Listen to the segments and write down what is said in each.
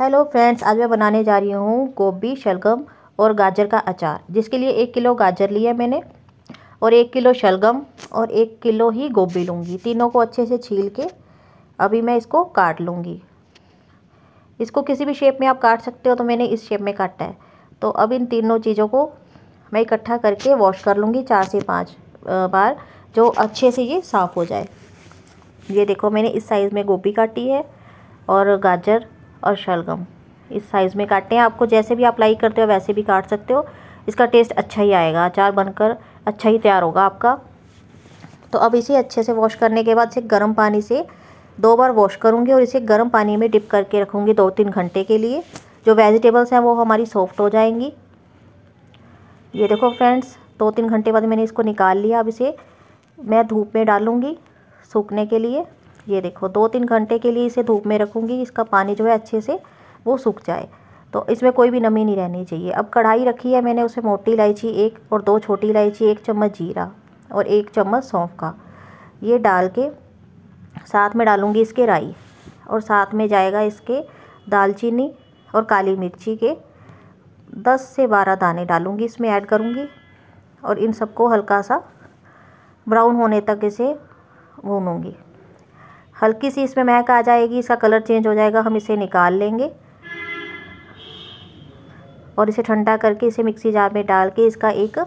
hello friends आज मैं बनाने जा रही हूँ गोभी शलगम और गाजर का अचार जिसके लिए एक किलो गाजर लिया मैंने और एक किलो शलगम और एक किलो ही गोभी लूँगी तीनों को अच्छे से छील के अभी मैं इसको काट लूँगी इसको किसी भी शेप में आप काट सकते हो तो मैंने इस शेप में काटा है तो अब इन तीनों चीज़ों को मैं इकट्ठा करके वॉश कर लूँगी चार से पाँच बार जो अच्छे से ये साफ़ हो जाए ये देखो मैंने इस साइज़ में गोभी काटी है और गाजर और शलगम इस साइज़ में काटते हैं आपको जैसे भी अप्लाई करते हो वैसे भी काट सकते हो इसका टेस्ट अच्छा ही आएगा अचार बनकर अच्छा ही तैयार होगा आपका तो अब इसे अच्छे से वॉश करने के बाद इसे गर्म पानी से दो बार वॉश करूँगी और इसे गर्म पानी में डिप करके रखूँगी दो तीन घंटे के लिए जो वेजिटेबल्स हैं वो हमारी सॉफ्ट हो जाएंगी ये देखो फ्रेंड्स दो तीन घंटे बाद मैंने इसको निकाल लिया अब इसे मैं धूप में डालूँगी सूखने के लिए ये देखो दो तीन घंटे के लिए इसे धूप में रखूँगी इसका पानी जो है अच्छे से वो सूख जाए तो इसमें कोई भी नमी नहीं रहनी चाहिए अब कढ़ाई रखी है मैंने उसे मोटी इलायची एक और दो छोटी इलायची एक चम्मच जीरा और एक चम्मच सौंफ का ये डाल के साथ में डालूँगी इसके राई और साथ में जाएगा इसके दालचीनी और काली मिर्ची के दस से बारह दाने डालूँगी इसमें ऐड करूँगी और इन सबको हल्का सा ब्राउन होने तक इसे भूनूँगी हल्की सी इसमें महक आ जाएगी इसका कलर चेंज हो जाएगा हम इसे निकाल लेंगे और इसे ठंडा करके इसे मिक्सी जार में डाल के इसका एक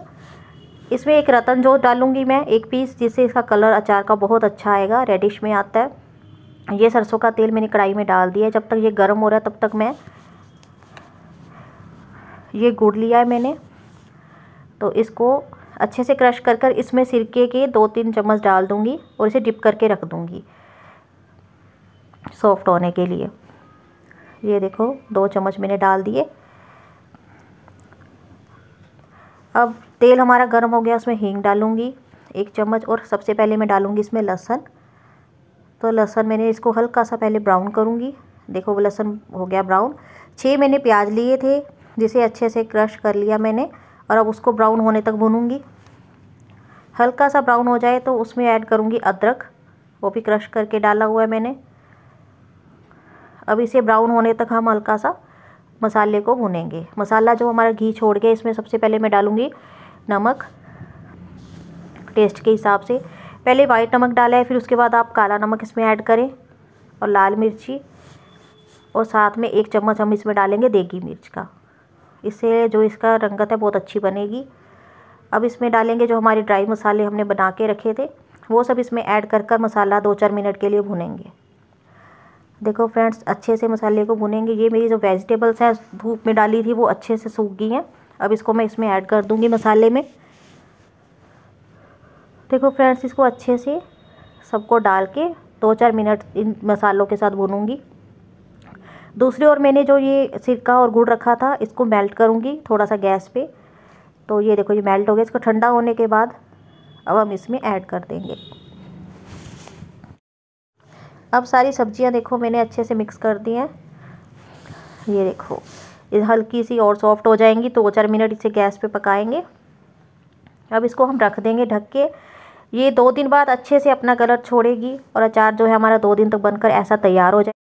इसमें एक रतन जोत डालूंगी मैं एक पीस जिससे इसका कलर अचार का बहुत अच्छा आएगा रेडिश में आता है ये सरसों का तेल मैंने कढ़ाई में डाल दिया है जब तक ये गर्म हो रहा है तब तक मैं ये गुड़ लिया है मैंने तो इसको अच्छे से क्रश कर कर इसमें सिरके के दो तीन चम्मच डाल दूँगी और इसे डिप करके रख दूँगी सॉफ्ट होने के लिए ये देखो दो चम्मच मैंने डाल दिए अब तेल हमारा गर्म हो गया उसमें हींग डालूँगी एक चम्मच और सबसे पहले मैं डालूँगी इसमें लहसन तो लहसन मैंने इसको हल्का सा पहले ब्राउन करूँगी देखो वो लहसन हो गया ब्राउन छः मैंने प्याज लिए थे जिसे अच्छे से क्रश कर लिया मैंने और अब उसको ब्राउन होने तक भूनूंगी हल्का सा ब्राउन हो जाए तो उसमें ऐड करूँगी अदरक वो भी क्रश करके डाला हुआ है मैंने अब इसे ब्राउन होने तक हम हल्का सा मसाले को भुनेंगे मसाला जो हमारा घी छोड़ गया इसमें सबसे पहले मैं डालूँगी नमक टेस्ट के हिसाब से पहले वाइट नमक डाला है फिर उसके बाद आप काला नमक इसमें ऐड करें और लाल मिर्ची और साथ में एक चम्मच हम इसमें डालेंगे देगी मिर्च का इससे जो इसका रंगत है बहुत अच्छी बनेगी अब इसमें डालेंगे जो हमारे ड्राई मसाले हमने बना के रखे थे वो सब इसमें ऐड कर कर मसाला दो चार मिनट के लिए भुनेंगे देखो फ्रेंड्स अच्छे से मसाले को भुनेंगे ये मेरी जो वेजिटेबल्स हैं धूप में डाली थी वो अच्छे से सूख गई हैं अब इसको मैं इसमें ऐड कर दूँगी मसाले में देखो फ्रेंड्स इसको अच्छे से सबको डाल के दो चार मिनट इन मसालों के साथ भुनूँगी दूसरी ओर मैंने जो ये सिरका और गुड़ रखा था इसको मेल्ट करूँगी थोड़ा सा गैस पे तो ये देखो ये मेल्ट हो गया इसको ठंडा होने के बाद अब हम इसमें ऐड कर देंगे अब सारी सब्जियां देखो मैंने अच्छे से मिक्स कर दी हैं ये देखो हल्की सी और सॉफ्ट हो जाएंगी तो दो चार मिनट इसे गैस पे पकाएंगे अब इसको हम रख देंगे ढक के ये दो दिन बाद अच्छे से अपना कलर छोड़ेगी और अचार जो है हमारा दो दिन तक बनकर ऐसा तैयार हो जाए